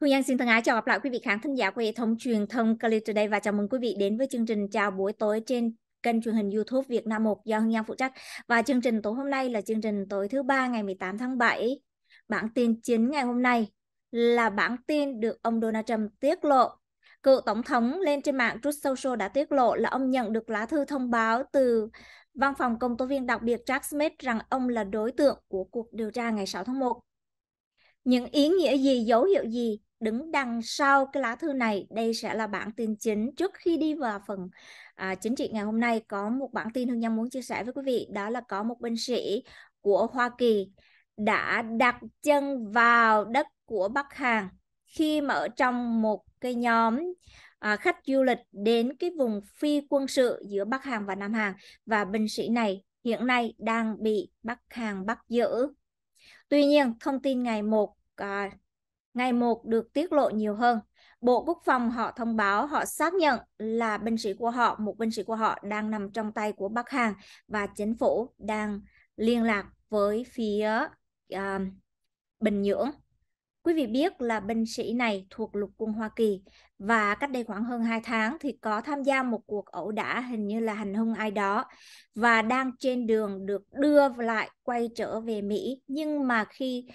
Hương Giang xin thân ái chào gặp lại quý vị khán thính giả của hệ thống truyền thông kali Today và chào mừng quý vị đến với chương trình chào buổi tối trên kênh truyền hình YouTube Việt Nam 1 do Hương Giang phụ trách. Và chương trình tối hôm nay là chương trình tối thứ ba ngày 18 tháng 7. Bản tin chính ngày hôm nay là bản tin được ông Donald Trump tiết lộ. Cựu tổng thống lên trên mạng Truth Social đã tiết lộ là ông nhận được lá thư thông báo từ văn phòng công tố viên đặc biệt Jack Smith rằng ông là đối tượng của cuộc điều tra ngày 6 tháng 1 những ý nghĩa gì dấu hiệu gì đứng đằng sau cái lá thư này đây sẽ là bản tin chính trước khi đi vào phần à, chính trị ngày hôm nay có một bản tin hương nhâm muốn chia sẻ với quý vị đó là có một binh sĩ của hoa kỳ đã đặt chân vào đất của bắc hàn khi mà ở trong một cái nhóm à, khách du lịch đến cái vùng phi quân sự giữa bắc hàn và nam hàn và binh sĩ này hiện nay đang bị bắc hàn bắt giữ Tuy nhiên, thông tin ngày 1 à, ngày 1 được tiết lộ nhiều hơn. Bộ Quốc phòng họ thông báo họ xác nhận là binh sĩ của họ, một binh sĩ của họ đang nằm trong tay của Bắc Hàn và chính phủ đang liên lạc với phía uh, Bình Nhưỡng Quý vị biết là binh sĩ này thuộc lục quân Hoa Kỳ và cách đây khoảng hơn 2 tháng thì có tham gia một cuộc ẩu đả hình như là hành hung ai đó và đang trên đường được đưa lại quay trở về Mỹ. Nhưng mà khi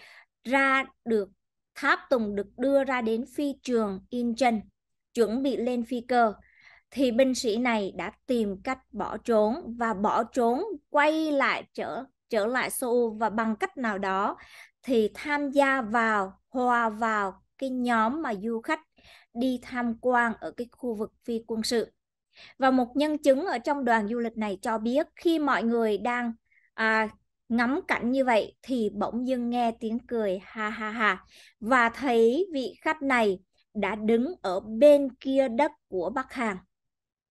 ra được tháp tùng được đưa ra đến phi trường Incheon chuẩn bị lên phi cơ thì binh sĩ này đã tìm cách bỏ trốn và bỏ trốn quay lại trở trở lại Seoul và bằng cách nào đó thì tham gia vào hòa vào cái nhóm mà du khách đi tham quan ở cái khu vực phi quân sự và một nhân chứng ở trong đoàn du lịch này cho biết khi mọi người đang à, ngắm cảnh như vậy thì bỗng dưng nghe tiếng cười ha ha ha và thấy vị khách này đã đứng ở bên kia đất của Bắc hàng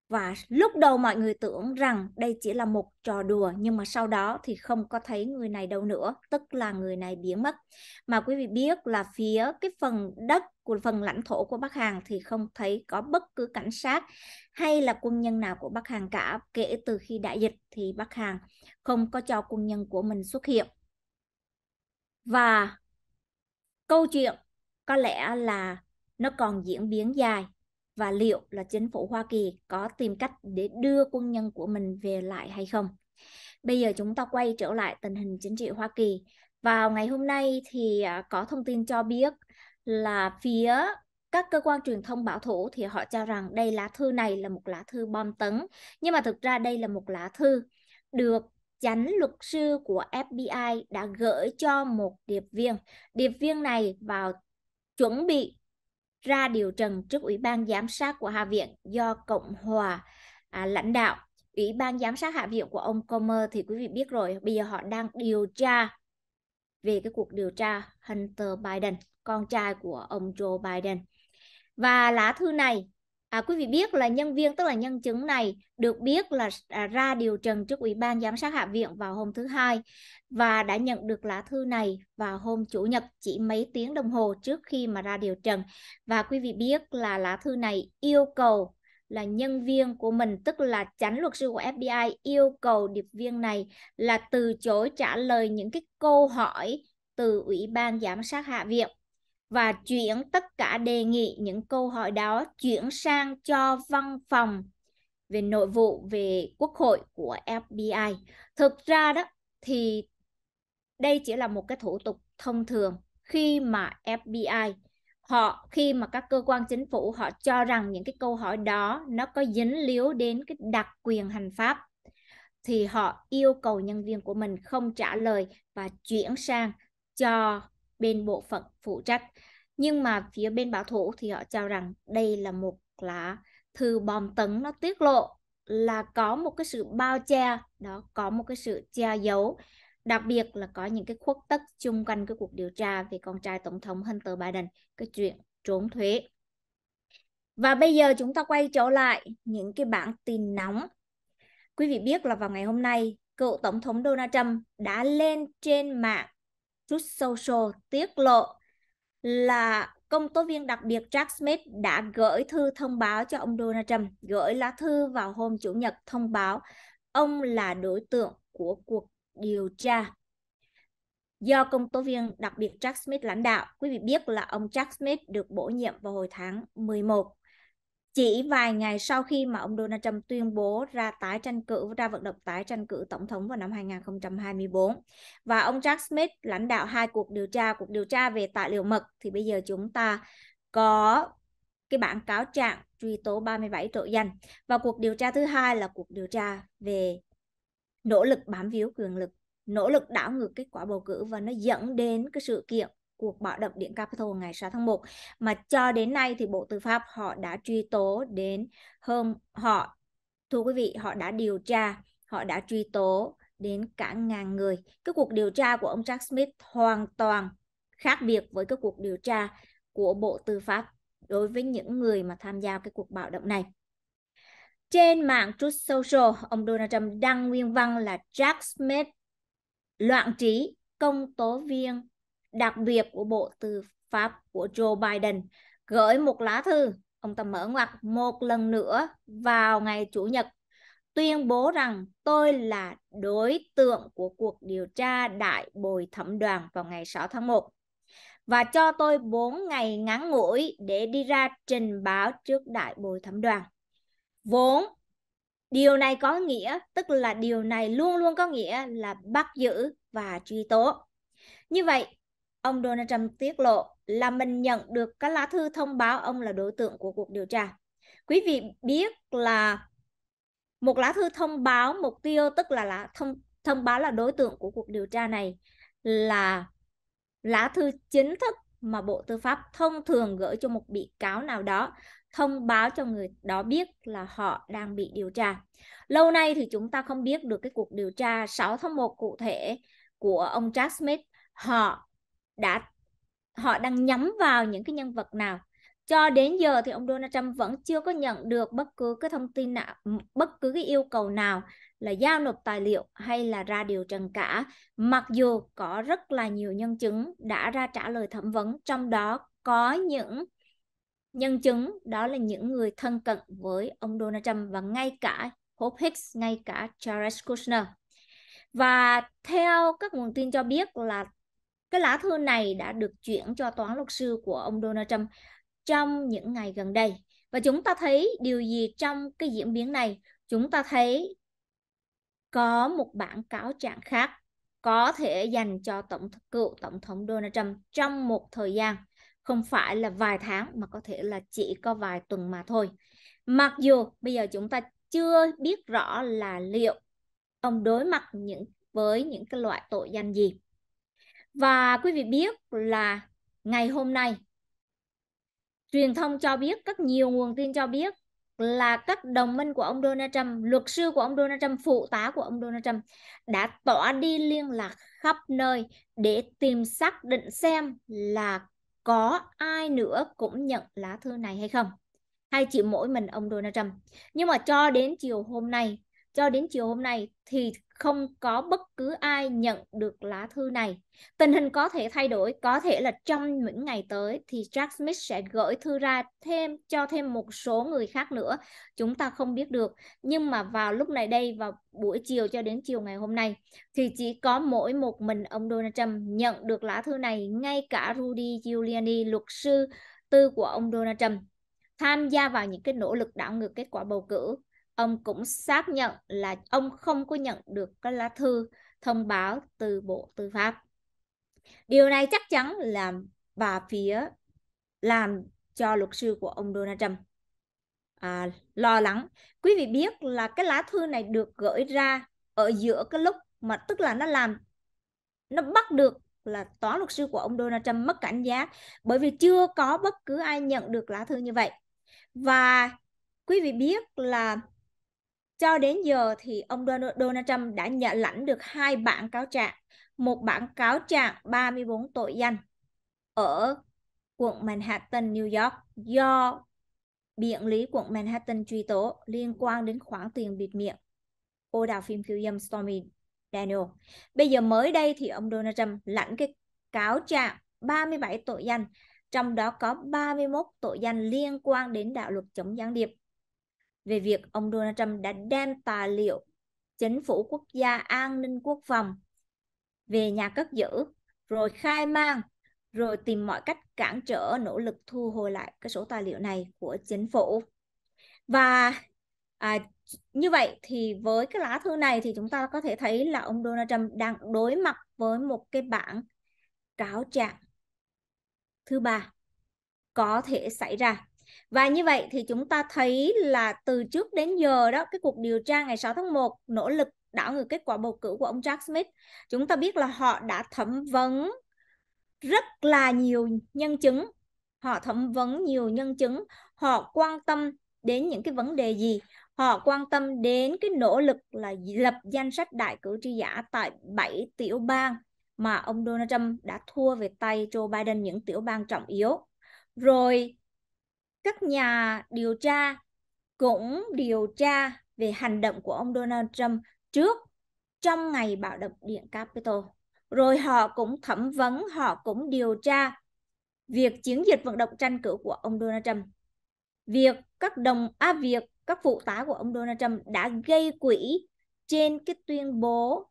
và lúc đầu mọi người tưởng rằng đây chỉ là một trò đùa nhưng mà sau đó thì không có thấy người này đâu nữa tức là người này biến mất mà quý vị biết là phía cái phần đất của phần lãnh thổ của Bắc Hàn thì không thấy có bất cứ cảnh sát hay là quân nhân nào của Bắc Hàn cả kể từ khi đại dịch thì Bắc Hàn không có cho quân nhân của mình xuất hiện và câu chuyện có lẽ là nó còn diễn biến dài và liệu là chính phủ Hoa Kỳ có tìm cách để đưa quân nhân của mình về lại hay không. Bây giờ chúng ta quay trở lại tình hình chính trị Hoa Kỳ. Vào ngày hôm nay thì à, có thông tin cho biết là phía các cơ quan truyền thông bảo thủ thì họ cho rằng đây lá thư này là một lá thư bom tấn, nhưng mà thực ra đây là một lá thư được chánh luật sư của FBI đã gửi cho một điệp viên. Điệp viên này vào chuẩn bị ra điều trần trước Ủy ban giám sát của Hạ viện do Cộng hòa à, lãnh đạo. Ủy ban giám sát Hạ viện của ông Comer thì quý vị biết rồi, bây giờ họ đang điều tra về cái cuộc điều tra Hunter Biden, con trai của ông Joe Biden. Và lá thư này À, quý vị biết là nhân viên tức là nhân chứng này được biết là à, ra điều trần trước Ủy ban giám sát Hạ viện vào hôm thứ hai và đã nhận được lá thư này vào hôm chủ nhật chỉ mấy tiếng đồng hồ trước khi mà ra điều trần và quý vị biết là lá thư này yêu cầu là nhân viên của mình tức là tránh luật sư của FBI yêu cầu điệp viên này là từ chối trả lời những cái câu hỏi từ Ủy ban giám sát Hạ viện và chuyển tất cả đề nghị những câu hỏi đó chuyển sang cho văn phòng về nội vụ về quốc hội của FBI. Thực ra đó thì đây chỉ là một cái thủ tục thông thường khi mà FBI họ khi mà các cơ quan chính phủ họ cho rằng những cái câu hỏi đó nó có dính líu đến cái đặc quyền hành pháp thì họ yêu cầu nhân viên của mình không trả lời và chuyển sang cho bên bộ phận phụ trách. Nhưng mà phía bên bảo thủ thì họ cho rằng đây là một lá thư bom tấn nó tiết lộ là có một cái sự bao che, đó có một cái sự che giấu đặc biệt là có những cái khuất tất chung quanh cái cuộc điều tra về con trai tổng thống Hunter Biden, cái chuyện trốn thuế. Và bây giờ chúng ta quay trở lại những cái bản tin nóng. Quý vị biết là vào ngày hôm nay, cựu tổng thống Donald Trump đã lên trên mạng Truth Social tiết lộ là công tố viên đặc biệt Jack Smith đã gửi thư thông báo cho ông Donald Trump, gửi lá thư vào hôm Chủ nhật thông báo ông là đối tượng của cuộc điều tra do công tố viên đặc biệt Jack Smith lãnh đạo. Quý vị biết là ông Jack Smith được bổ nhiệm vào hồi tháng 11 chỉ vài ngày sau khi mà ông Donald Trump tuyên bố ra tái tranh cử ra vận động tái tranh cử tổng thống vào năm 2024 và ông Jack Smith lãnh đạo hai cuộc điều tra cuộc điều tra về tài liệu mật thì bây giờ chúng ta có cái bản cáo trạng truy tố 37 tội danh và cuộc điều tra thứ hai là cuộc điều tra về nỗ lực bám víu quyền lực nỗ lực đảo ngược kết quả bầu cử và nó dẫn đến cái sự kiện cuộc bạo động Điện Capitol ngày 6 tháng 1 mà cho đến nay thì Bộ Tư pháp họ đã truy tố đến hôm họ thưa quý vị họ đã điều tra họ đã truy tố đến cả ngàn người cái cuộc điều tra của ông Jack Smith hoàn toàn khác biệt với cái cuộc điều tra của Bộ Tư pháp đối với những người mà tham gia cái cuộc bạo động này trên mạng Truth Social, ông Donald Trump đăng nguyên văn là Jack Smith loạn trí công tố viên đặc biệt của Bộ Tư pháp của Joe Biden gửi một lá thư, ông ta mở ngoặc một lần nữa vào ngày Chủ nhật, tuyên bố rằng tôi là đối tượng của cuộc điều tra đại bồi thẩm đoàn vào ngày 6 tháng 1 và cho tôi 4 ngày ngắn ngủi để đi ra trình báo trước đại bồi thẩm đoàn. Vốn điều này có nghĩa, tức là điều này luôn luôn có nghĩa là bắt giữ và truy tố. Như vậy, Ông Donald Trump tiết lộ là mình nhận được các lá thư thông báo ông là đối tượng của cuộc điều tra. Quý vị biết là một lá thư thông báo mục tiêu tức là lá thông thông báo là đối tượng của cuộc điều tra này là lá thư chính thức mà Bộ Tư pháp thông thường gửi cho một bị cáo nào đó thông báo cho người đó biết là họ đang bị điều tra. Lâu nay thì chúng ta không biết được cái cuộc điều tra 6 tháng 1 cụ thể của ông Jack Smith họ đã họ đang nhắm vào những cái nhân vật nào cho đến giờ thì ông Donald Trump vẫn chưa có nhận được bất cứ cái thông tin nào, bất cứ cái yêu cầu nào là giao nộp tài liệu hay là ra điều trần cả. Mặc dù có rất là nhiều nhân chứng đã ra trả lời thẩm vấn, trong đó có những nhân chứng đó là những người thân cận với ông Donald Trump và ngay cả Hope Hicks, ngay cả Jared Kushner. Và theo các nguồn tin cho biết là cái lá thư này đã được chuyển cho toán luật sư của ông Donald Trump trong những ngày gần đây. Và chúng ta thấy điều gì trong cái diễn biến này? Chúng ta thấy có một bản cáo trạng khác có thể dành cho tổng cựu tổng thống Donald Trump trong một thời gian không phải là vài tháng mà có thể là chỉ có vài tuần mà thôi. Mặc dù bây giờ chúng ta chưa biết rõ là liệu ông đối mặt những với những cái loại tội danh gì và quý vị biết là ngày hôm nay truyền thông cho biết, các nhiều nguồn tin cho biết là các đồng minh của ông Donald Trump, luật sư của ông Donald Trump, phụ tá của ông Donald Trump đã tỏa đi liên lạc khắp nơi để tìm xác định xem là có ai nữa cũng nhận lá thư này hay không hay chỉ mỗi mình ông Donald Trump. Nhưng mà cho đến chiều hôm nay, cho đến chiều hôm nay thì không có bất cứ ai nhận được lá thư này. Tình hình có thể thay đổi, có thể là trong những ngày tới thì Jack Smith sẽ gửi thư ra thêm cho thêm một số người khác nữa. Chúng ta không biết được. Nhưng mà vào lúc này đây, vào buổi chiều cho đến chiều ngày hôm nay, thì chỉ có mỗi một mình ông Donald Trump nhận được lá thư này, ngay cả Rudy Giuliani, luật sư tư của ông Donald Trump tham gia vào những cái nỗ lực đảo ngược kết quả bầu cử ông cũng xác nhận là ông không có nhận được cái lá thư thông báo từ Bộ Tư pháp. Điều này chắc chắn làm bà phía làm cho luật sư của ông Donald Trump à, lo lắng. Quý vị biết là cái lá thư này được gửi ra ở giữa cái lúc mà tức là nó làm nó bắt được là tòa luật sư của ông Donald Trump mất cảnh giác bởi vì chưa có bất cứ ai nhận được lá thư như vậy. Và quý vị biết là cho đến giờ thì ông Donald Trump đã nhận lãnh được hai bản cáo trạng, một bản cáo trạng 34 tội danh ở quận Manhattan, New York do biện lý quận Manhattan truy tố liên quan đến khoản tiền bịt miệng cô đào phim khiêu dâm Stormy Daniel. Bây giờ mới đây thì ông Donald Trump lãnh cái cáo trạng 37 tội danh, trong đó có 31 tội danh liên quan đến đạo luật chống gián điệp về việc ông Donald Trump đã đem tài liệu chính phủ quốc gia an ninh quốc phòng về nhà cất giữ rồi khai mang rồi tìm mọi cách cản trở nỗ lực thu hồi lại cái số tài liệu này của chính phủ và à, như vậy thì với cái lá thư này thì chúng ta có thể thấy là ông Donald Trump đang đối mặt với một cái bản cáo trạng thứ ba có thể xảy ra và như vậy thì chúng ta thấy là từ trước đến giờ đó cái cuộc điều tra ngày 6 tháng 1 nỗ lực đảo ngược kết quả bầu cử của ông Jack Smith. Chúng ta biết là họ đã thẩm vấn rất là nhiều nhân chứng. Họ thẩm vấn nhiều nhân chứng, họ quan tâm đến những cái vấn đề gì? Họ quan tâm đến cái nỗ lực là lập danh sách đại cử tri giả tại 7 tiểu bang mà ông Donald Trump đã thua về tay Joe Biden những tiểu bang trọng yếu. Rồi các nhà điều tra cũng điều tra về hành động của ông Donald Trump trước trong ngày bạo động Điện Capitol. Rồi họ cũng thẩm vấn, họ cũng điều tra việc chiến dịch vận động tranh cử của ông Donald Trump. Việc các đồng à, việc các phụ tá của ông Donald Trump đã gây quỹ trên cái tuyên bố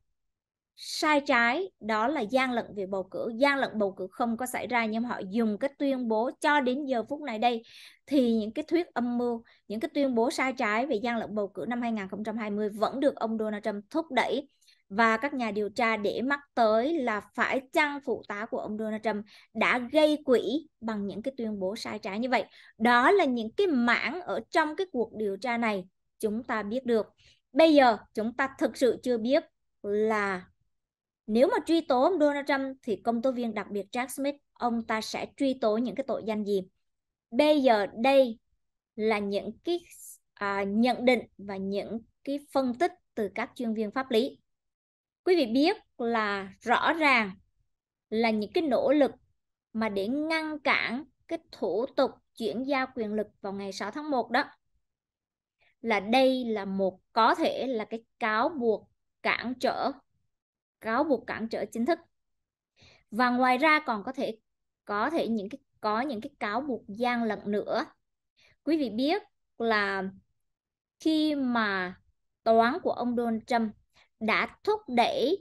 sai trái đó là gian lận về bầu cử gian lận bầu cử không có xảy ra nhưng họ dùng cái tuyên bố cho đến giờ phút này đây thì những cái thuyết âm mưu những cái tuyên bố sai trái về gian lận bầu cử năm 2020 vẫn được ông Donald Trump thúc đẩy và các nhà điều tra để mắt tới là phải chăng phụ tá của ông Donald Trump đã gây quỹ bằng những cái tuyên bố sai trái như vậy. Đó là những cái mảng ở trong cái cuộc điều tra này chúng ta biết được. Bây giờ chúng ta thực sự chưa biết là nếu mà truy tố ông Donald Trump thì công tố viên đặc biệt Jack Smith, ông ta sẽ truy tố những cái tội danh gì? Bây giờ đây là những cái à, nhận định và những cái phân tích từ các chuyên viên pháp lý. Quý vị biết là rõ ràng là những cái nỗ lực mà để ngăn cản cái thủ tục chuyển giao quyền lực vào ngày 6 tháng 1 đó là đây là một có thể là cái cáo buộc cản trở cáo buộc cản trở chính thức và ngoài ra còn có thể có thể những cái có những cái cáo buộc gian lận nữa quý vị biết là khi mà toán của ông Donald Trump đã thúc đẩy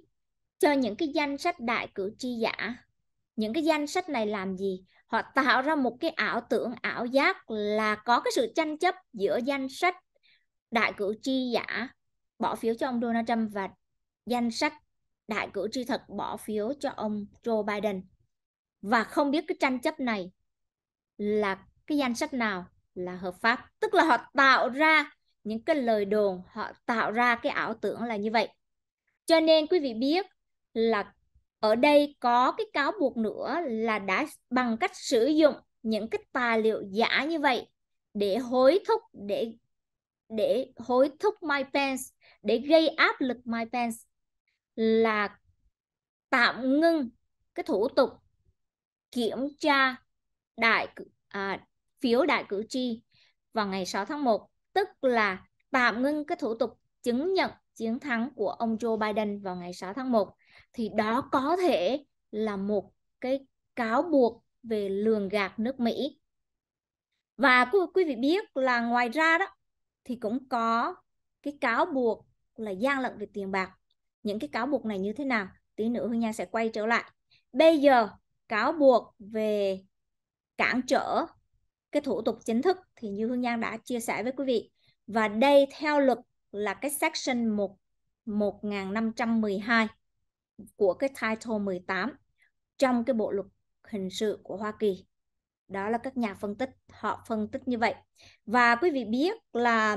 cho những cái danh sách đại cử tri giả những cái danh sách này làm gì họ tạo ra một cái ảo tưởng ảo giác là có cái sự tranh chấp giữa danh sách đại cử tri giả bỏ phiếu cho ông Donald Trump và danh sách đại cử tri thật bỏ phiếu cho ông Joe Biden và không biết cái tranh chấp này là cái danh sách nào là hợp pháp tức là họ tạo ra những cái lời đồn họ tạo ra cái ảo tưởng là như vậy cho nên quý vị biết là ở đây có cái cáo buộc nữa là đã bằng cách sử dụng những cái tài liệu giả như vậy để hối thúc để để hối thúc Mike Pence để gây áp lực Mike Pence là tạm ngưng cái thủ tục kiểm tra đại à, phiếu đại cử tri vào ngày 6 tháng 1, tức là tạm ngưng cái thủ tục chứng nhận chiến thắng của ông Joe Biden vào ngày 6 tháng 1 thì đó có thể là một cái cáo buộc về lường gạt nước Mỹ. Và quý vị biết là ngoài ra đó thì cũng có cái cáo buộc là gian lận về tiền bạc những cái cáo buộc này như thế nào tí nữa Hương Nha sẽ quay trở lại bây giờ cáo buộc về cản trở cái thủ tục chính thức thì như Hương Nhan đã chia sẻ với quý vị và đây theo luật là cái section 1 1512 của cái title 18 trong cái bộ luật hình sự của Hoa Kỳ. Đó là các nhà phân tích, họ phân tích như vậy. Và quý vị biết là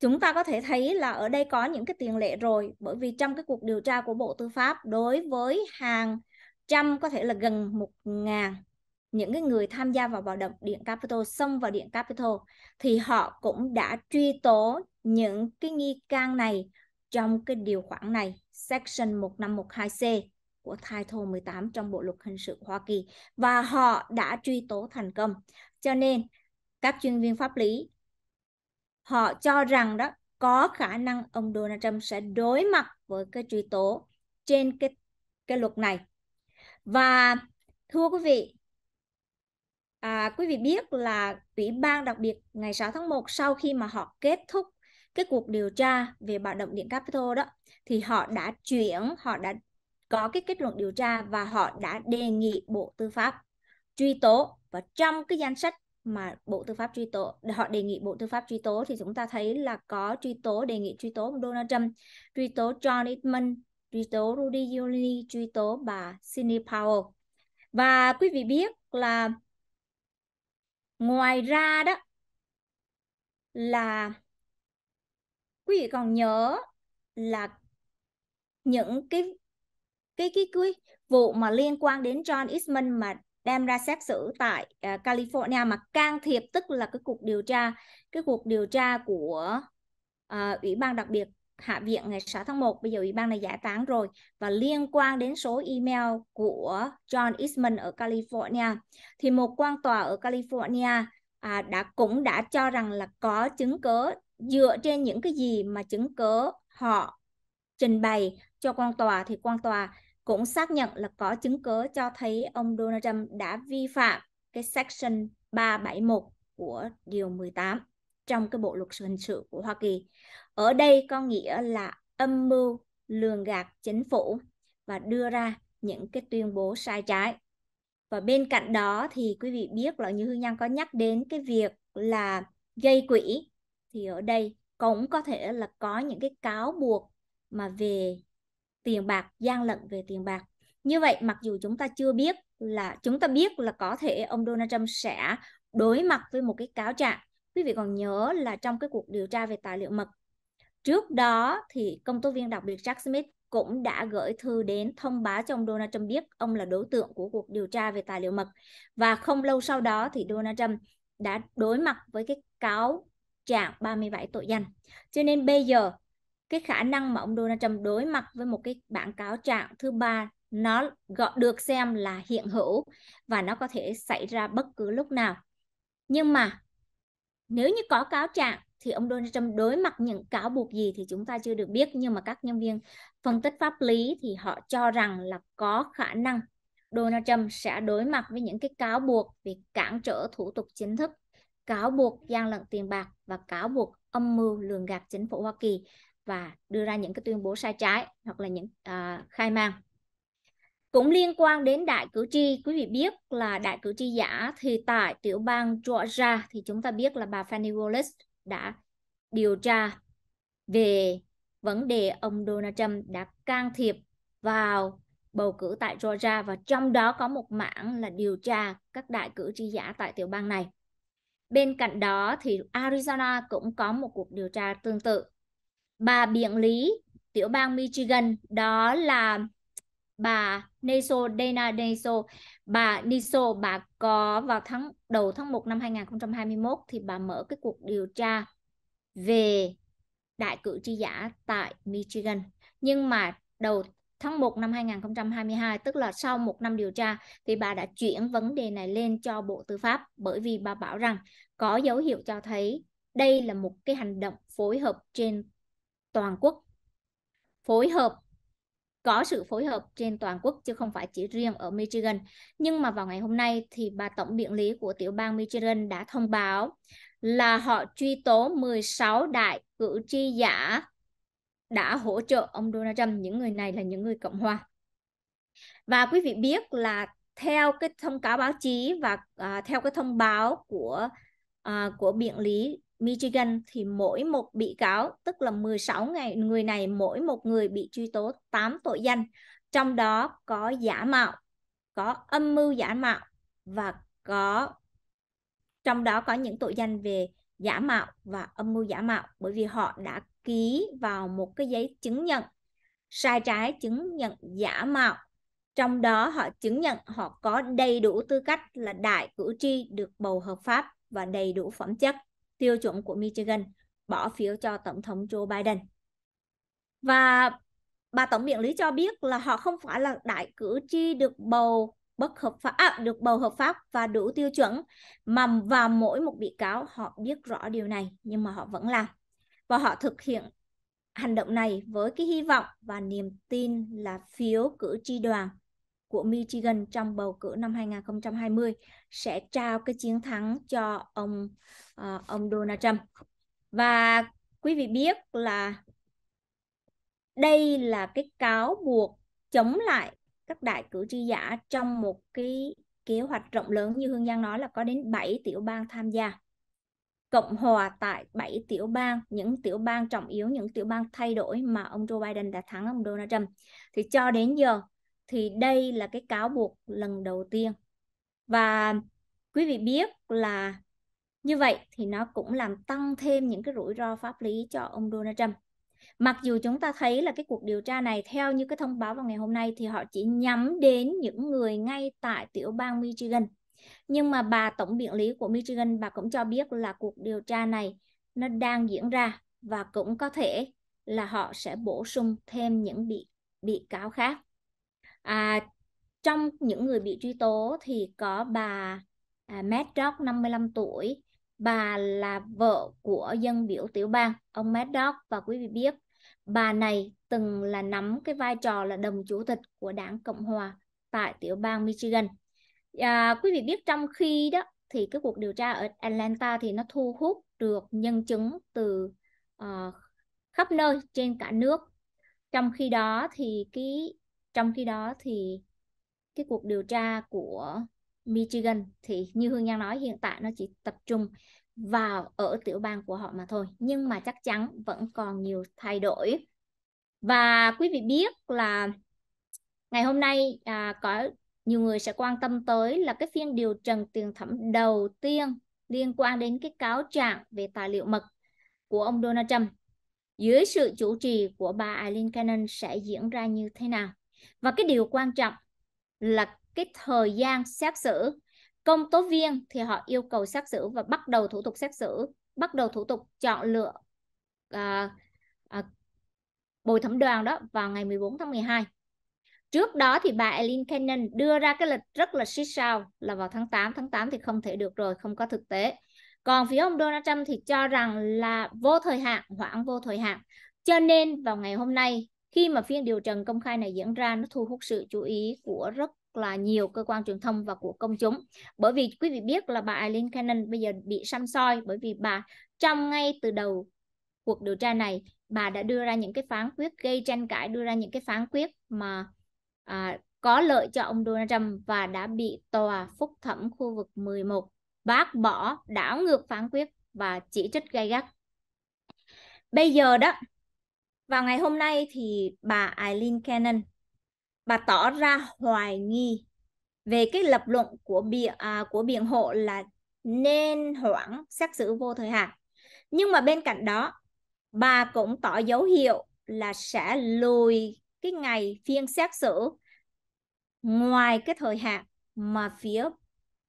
chúng ta có thể thấy là ở đây có những cái tiền lệ rồi bởi vì trong cái cuộc điều tra của Bộ Tư pháp đối với hàng trăm có thể là gần một ngàn những cái người tham gia vào bạo động Điện capital xông vào Điện capital thì họ cũng đã truy tố những cái nghi can này trong cái điều khoản này section 1512C của Title 18 trong Bộ luật hình sự Hoa Kỳ và họ đã truy tố thành công. Cho nên các chuyên viên pháp lý họ cho rằng đó có khả năng ông Donald Trump sẽ đối mặt với cái truy tố trên cái cái luật này và thưa quý vị à, quý vị biết là ủy ban đặc biệt ngày 6 tháng 1 sau khi mà họ kết thúc cái cuộc điều tra về bạo động điện Capitol đó thì họ đã chuyển họ đã có cái kết luận điều tra và họ đã đề nghị Bộ Tư pháp truy tố và trong cái danh sách mà Bộ Tư pháp truy tố họ đề nghị Bộ Tư pháp truy tố thì chúng ta thấy là có truy tố đề nghị truy tố Donald Trump, truy tố John Eastman, truy tố Rudy Giuliani, truy tố bà Sidney Powell. Và quý vị biết là ngoài ra đó là quý vị còn nhớ là những cái cái cái cái vụ mà liên quan đến John Eastman mà đem ra xét xử tại uh, California mà can thiệp tức là cái cuộc điều tra cái cuộc điều tra của uh, ủy ban đặc biệt hạ viện ngày 6 tháng 1 bây giờ ủy ban này giải tán rồi và liên quan đến số email của John Eastman ở California thì một quan tòa ở California à, đã cũng đã cho rằng là có chứng cớ dựa trên những cái gì mà chứng cớ họ trình bày cho quan tòa thì quan tòa cũng xác nhận là có chứng cứ cho thấy ông Donald Trump đã vi phạm cái section 371 của điều 18 trong cái bộ luật hình sự của Hoa Kỳ. Ở đây có nghĩa là âm mưu lường gạt chính phủ và đưa ra những cái tuyên bố sai trái. Và bên cạnh đó thì quý vị biết là như Hương Nhân có nhắc đến cái việc là gây quỹ thì ở đây cũng có thể là có những cái cáo buộc mà về tiền bạc gian lận về tiền bạc như vậy mặc dù chúng ta chưa biết là chúng ta biết là có thể ông Donald Trump sẽ đối mặt với một cái cáo trạng quý vị còn nhớ là trong cái cuộc điều tra về tài liệu mật trước đó thì công tố viên đặc biệt Jack Smith cũng đã gửi thư đến thông báo cho ông Donald Trump biết ông là đối tượng của cuộc điều tra về tài liệu mật và không lâu sau đó thì Donald Trump đã đối mặt với cái cáo trạng 37 tội danh. Cho nên bây giờ cái khả năng mà ông Donald Trump đối mặt với một cái bản cáo trạng thứ ba nó gọi được xem là hiện hữu và nó có thể xảy ra bất cứ lúc nào. Nhưng mà nếu như có cáo trạng thì ông Donald Trump đối mặt những cáo buộc gì thì chúng ta chưa được biết nhưng mà các nhân viên phân tích pháp lý thì họ cho rằng là có khả năng Donald Trump sẽ đối mặt với những cái cáo buộc về cản trở thủ tục chính thức, cáo buộc gian lận tiền bạc và cáo buộc âm mưu lường gạt chính phủ Hoa Kỳ và đưa ra những cái tuyên bố sai trái hoặc là những à, khai mang cũng liên quan đến đại cử tri quý vị biết là đại cử tri giả thì tại tiểu bang Georgia thì chúng ta biết là bà Fannie Willis đã điều tra về vấn đề ông Donald Trump đã can thiệp vào bầu cử tại Georgia và trong đó có một mảng là điều tra các đại cử tri giả tại tiểu bang này. Bên cạnh đó thì Arizona cũng có một cuộc điều tra tương tự bà biện lý tiểu bang Michigan đó là bà Neso Dana Neso bà Niso bà có vào tháng đầu tháng 1 năm 2021 thì bà mở cái cuộc điều tra về đại cử tri giả tại Michigan nhưng mà đầu tháng 1 năm 2022 tức là sau một năm điều tra thì bà đã chuyển vấn đề này lên cho Bộ Tư pháp bởi vì bà bảo rằng có dấu hiệu cho thấy đây là một cái hành động phối hợp trên toàn quốc phối hợp có sự phối hợp trên toàn quốc chứ không phải chỉ riêng ở Michigan. Nhưng mà vào ngày hôm nay thì bà tổng biện lý của tiểu bang Michigan đã thông báo là họ truy tố 16 đại cử tri giả đã hỗ trợ ông Donald Trump. Những người này là những người Cộng Hòa. Và quý vị biết là theo cái thông cáo báo chí và à, theo cái thông báo của à, của biện lý Michigan thì mỗi một bị cáo tức là 16 ngày người này mỗi một người bị truy tố 8 tội danh trong đó có giả mạo có âm mưu giả mạo và có trong đó có những tội danh về giả mạo và âm mưu giả mạo bởi vì họ đã ký vào một cái giấy chứng nhận sai trái chứng nhận giả mạo trong đó họ chứng nhận họ có đầy đủ tư cách là đại cử tri được bầu hợp pháp và đầy đủ phẩm chất tiêu chuẩn của Michigan bỏ phiếu cho Tổng thống Joe Biden. Và bà tổng biện lý cho biết là họ không phải là đại cử tri được bầu bất hợp pháp à, được bầu hợp pháp và đủ tiêu chuẩn mà và mỗi một bị cáo họ biết rõ điều này nhưng mà họ vẫn làm và họ thực hiện hành động này với cái hy vọng và niềm tin là phiếu cử tri đoàn của Michigan trong bầu cử năm 2020 sẽ trao cái chiến thắng cho ông uh, ông Donald Trump. Và quý vị biết là đây là cái cáo buộc chống lại các đại cử tri giả trong một cái kế hoạch rộng lớn như Hương Giang nói là có đến 7 tiểu bang tham gia. Cộng hòa tại 7 tiểu bang, những tiểu bang trọng yếu, những tiểu bang thay đổi mà ông Joe Biden đã thắng ông Donald Trump. Thì cho đến giờ thì đây là cái cáo buộc lần đầu tiên và quý vị biết là như vậy thì nó cũng làm tăng thêm những cái rủi ro pháp lý cho ông Donald Trump mặc dù chúng ta thấy là cái cuộc điều tra này theo như cái thông báo vào ngày hôm nay thì họ chỉ nhắm đến những người ngay tại tiểu bang Michigan nhưng mà bà tổng biện lý của Michigan bà cũng cho biết là cuộc điều tra này nó đang diễn ra và cũng có thể là họ sẽ bổ sung thêm những bị bị cáo khác à, trong những người bị truy tố thì có bà à, Matt Rock 55 tuổi bà là vợ của dân biểu tiểu bang ông Matt và quý vị biết bà này từng là nắm cái vai trò là đồng chủ tịch của đảng Cộng hòa tại tiểu bang Michigan à, quý vị biết trong khi đó thì cái cuộc điều tra ở Atlanta thì nó thu hút được nhân chứng từ uh, khắp nơi trên cả nước trong khi đó thì cái trong khi đó thì cái cuộc điều tra của Michigan thì như Hương Nhan nói hiện tại nó chỉ tập trung vào ở tiểu bang của họ mà thôi nhưng mà chắc chắn vẫn còn nhiều thay đổi và quý vị biết là ngày hôm nay à, có nhiều người sẽ quan tâm tới là cái phiên điều trần tiền thẩm đầu tiên liên quan đến cái cáo trạng về tài liệu mật của ông Donald Trump dưới sự chủ trì của bà Eileen Cannon sẽ diễn ra như thế nào và cái điều quan trọng là cái thời gian xét xử. Công tố viên thì họ yêu cầu xét xử và bắt đầu thủ tục xét xử, bắt đầu thủ tục chọn lựa à, à, bồi thẩm đoàn đó vào ngày 14 tháng 12. Trước đó thì bà Eileen Cannon đưa ra cái lịch rất là xích sao là vào tháng 8, tháng 8 thì không thể được rồi, không có thực tế. Còn phía ông Donald Trump thì cho rằng là vô thời hạn, hoãn vô thời hạn. Cho nên vào ngày hôm nay khi mà phiên điều trần công khai này diễn ra nó thu hút sự chú ý của rất là nhiều cơ quan truyền thông và của công chúng bởi vì quý vị biết là bà Eileen Cannon bây giờ bị xăm soi bởi vì bà trong ngay từ đầu cuộc điều tra này bà đã đưa ra những cái phán quyết gây tranh cãi đưa ra những cái phán quyết mà à, có lợi cho ông Donald Trump và đã bị tòa phúc thẩm khu vực 11 bác bỏ đảo ngược phán quyết và chỉ trích gay gắt bây giờ đó và ngày hôm nay thì bà Eileen Cannon bà tỏ ra hoài nghi về cái lập luận của bịa à, của biện hộ là nên hoãn xét xử vô thời hạn. Nhưng mà bên cạnh đó, bà cũng tỏ dấu hiệu là sẽ lùi cái ngày phiên xét xử ngoài cái thời hạn mà phía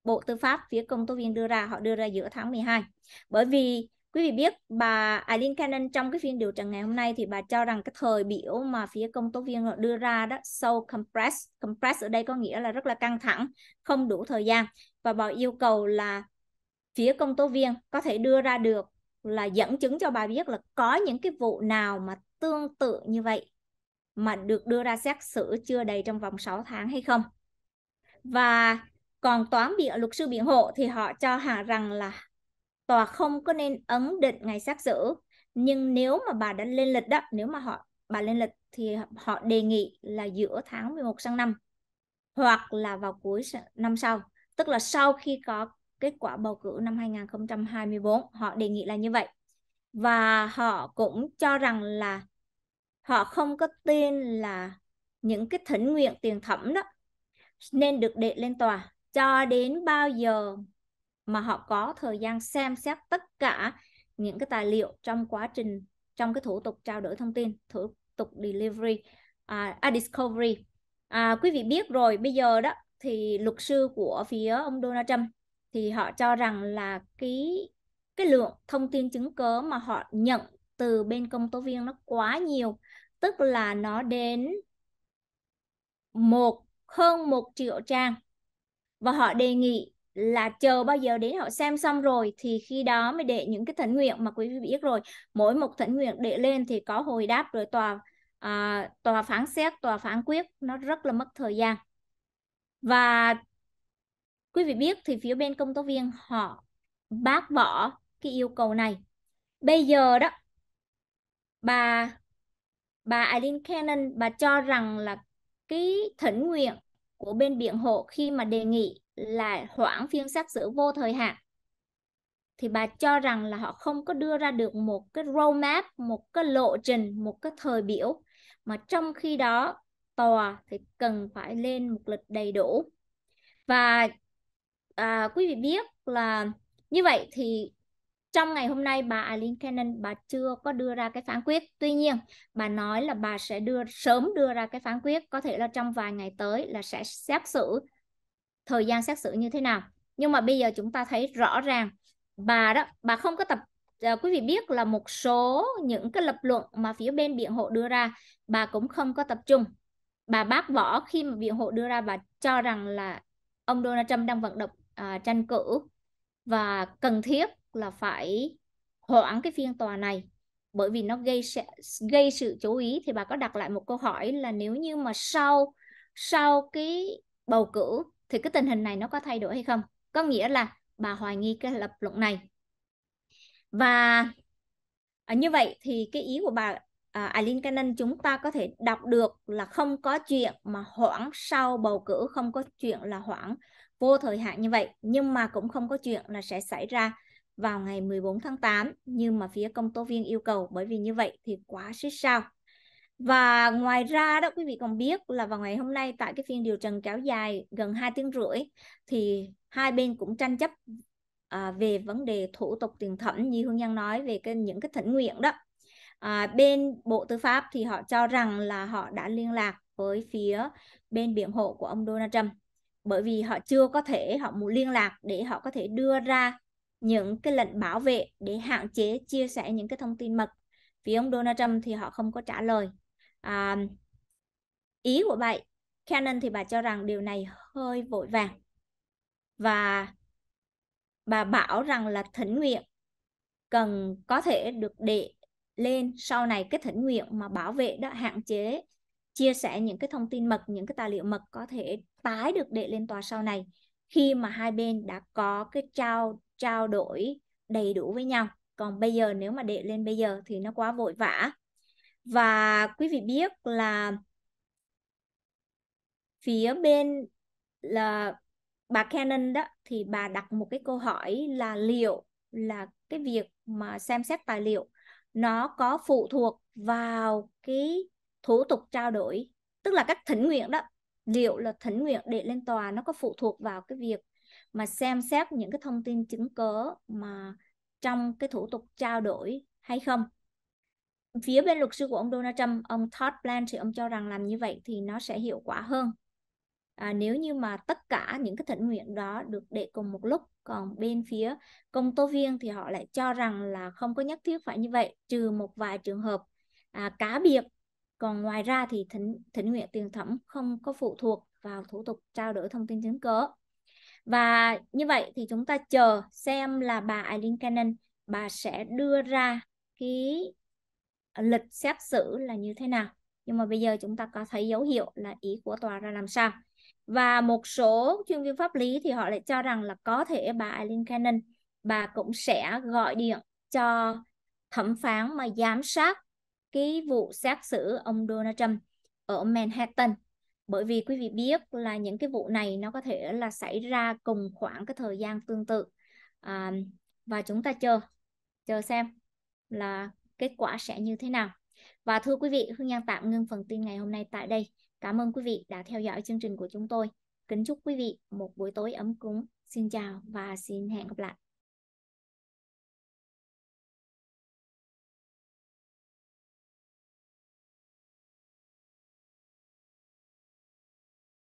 Bộ Tư pháp phía công tố viên đưa ra họ đưa ra giữa tháng 12. Bởi vì Quý vị biết bà Aileen Cannon trong cái phiên điều trần ngày hôm nay thì bà cho rằng cái thời biểu mà phía công tố viên họ đưa ra đó so compress, compress ở đây có nghĩa là rất là căng thẳng, không đủ thời gian và bà yêu cầu là phía công tố viên có thể đưa ra được là dẫn chứng cho bà biết là có những cái vụ nào mà tương tự như vậy mà được đưa ra xét xử chưa đầy trong vòng 6 tháng hay không. Và còn toán biện luật sư biện hộ thì họ cho hà rằng là tòa không có nên ấn định ngày xác xử nhưng nếu mà bà đã lên lịch đó nếu mà họ bà lên lịch thì họ đề nghị là giữa tháng 11 sang năm hoặc là vào cuối năm sau tức là sau khi có kết quả bầu cử năm 2024 họ đề nghị là như vậy và họ cũng cho rằng là họ không có tin là những cái thỉnh nguyện tiền thẩm đó nên được đệ lên tòa cho đến bao giờ mà họ có thời gian xem xét tất cả những cái tài liệu trong quá trình trong cái thủ tục trao đổi thông tin thủ tục delivery à, à discovery à, quý vị biết rồi bây giờ đó thì luật sư của phía ông Donald Trump thì họ cho rằng là cái cái lượng thông tin chứng cớ mà họ nhận từ bên công tố viên nó quá nhiều tức là nó đến một hơn một triệu trang và họ đề nghị là chờ bao giờ đến họ xem xong rồi thì khi đó mới để những cái thỉnh nguyện mà quý vị biết rồi mỗi một thỉnh nguyện để lên thì có hồi đáp rồi tòa à, tòa phán xét tòa phán quyết nó rất là mất thời gian và quý vị biết thì phía bên công tố viên họ bác bỏ cái yêu cầu này bây giờ đó bà bà Aileen Cannon bà cho rằng là cái thỉnh nguyện của bên biện hộ khi mà đề nghị là hoãn phiên xét xử vô thời hạn thì bà cho rằng là họ không có đưa ra được một cái roadmap, một cái lộ trình, một cái thời biểu mà trong khi đó tòa thì cần phải lên một lịch đầy đủ và à, quý vị biết là như vậy thì trong ngày hôm nay bà Eileen Cannon bà chưa có đưa ra cái phán quyết tuy nhiên bà nói là bà sẽ đưa sớm đưa ra cái phán quyết có thể là trong vài ngày tới là sẽ xét xử thời gian xét xử như thế nào nhưng mà bây giờ chúng ta thấy rõ ràng bà đó bà không có tập à, quý vị biết là một số những cái lập luận mà phía bên biện hộ đưa ra bà cũng không có tập trung bà bác bỏ khi mà viện hộ đưa ra bà cho rằng là ông Donald Trump đang vận động à, tranh cử và cần thiết là phải hoãn cái phiên tòa này bởi vì nó gây gây sự chú ý thì bà có đặt lại một câu hỏi là nếu như mà sau sau cái bầu cử thì cái tình hình này nó có thay đổi hay không có nghĩa là bà hoài nghi cái lập luận này và à, như vậy thì cái ý của bà à, Aileen Cannon chúng ta có thể đọc được là không có chuyện mà hoãn sau bầu cử không có chuyện là hoãn vô thời hạn như vậy nhưng mà cũng không có chuyện là sẽ xảy ra vào ngày 14 tháng 8 nhưng mà phía công tố viên yêu cầu bởi vì như vậy thì quá xích sao và ngoài ra đó quý vị còn biết là vào ngày hôm nay tại cái phiên điều trần kéo dài gần 2 tiếng rưỡi thì hai bên cũng tranh chấp à, về vấn đề thủ tục tiền thẩm như Hương Nhân nói về cái, những cái thỉnh nguyện đó. À, bên Bộ Tư pháp thì họ cho rằng là họ đã liên lạc với phía bên biện hộ của ông Donald Trump bởi vì họ chưa có thể họ muốn liên lạc để họ có thể đưa ra những cái lệnh bảo vệ để hạn chế chia sẻ những cái thông tin mật phía ông Donald Trump thì họ không có trả lời à, ý của bà, Canon thì bà cho rằng điều này hơi vội vàng và bà bảo rằng là thỉnh nguyện cần có thể được để lên sau này cái thỉnh nguyện mà bảo vệ đó hạn chế chia sẻ những cái thông tin mật những cái tài liệu mật có thể tái được đệ lên tòa sau này khi mà hai bên đã có cái trao trao đổi đầy đủ với nhau còn bây giờ nếu mà đệ lên bây giờ thì nó quá vội vã và quý vị biết là phía bên là bà Canon đó thì bà đặt một cái câu hỏi là liệu là cái việc mà xem xét tài liệu nó có phụ thuộc vào cái thủ tục trao đổi tức là các thỉnh nguyện đó liệu là thỉnh nguyện để lên tòa nó có phụ thuộc vào cái việc mà xem xét những cái thông tin chứng cớ mà trong cái thủ tục trao đổi hay không phía bên luật sư của ông Donald Trump, ông Todd Blanche thì ông cho rằng làm như vậy thì nó sẽ hiệu quả hơn. À, nếu như mà tất cả những cái thỉnh nguyện đó được để cùng một lúc, còn bên phía công tố viên thì họ lại cho rằng là không có nhất thiết phải như vậy, trừ một vài trường hợp à, cá biệt. Còn ngoài ra thì thỉnh, thỉnh nguyện tiền thẩm không có phụ thuộc vào thủ tục trao đổi thông tin chứng cớ. Và như vậy thì chúng ta chờ xem là bà Eileen Cannon bà sẽ đưa ra cái lịch xét xử là như thế nào nhưng mà bây giờ chúng ta có thấy dấu hiệu là ý của tòa ra làm sao và một số chuyên viên pháp lý thì họ lại cho rằng là có thể bà Eileen Cannon bà cũng sẽ gọi điện cho thẩm phán mà giám sát cái vụ xét xử ông Donald Trump ở Manhattan bởi vì quý vị biết là những cái vụ này nó có thể là xảy ra cùng khoảng cái thời gian tương tự à, và chúng ta chờ chờ xem là kết quả sẽ như thế nào. Và thưa quý vị, Hương Giang tạm ngưng phần tin ngày hôm nay tại đây. Cảm ơn quý vị đã theo dõi chương trình của chúng tôi. Kính chúc quý vị một buổi tối ấm cúng. Xin chào và xin hẹn gặp lại.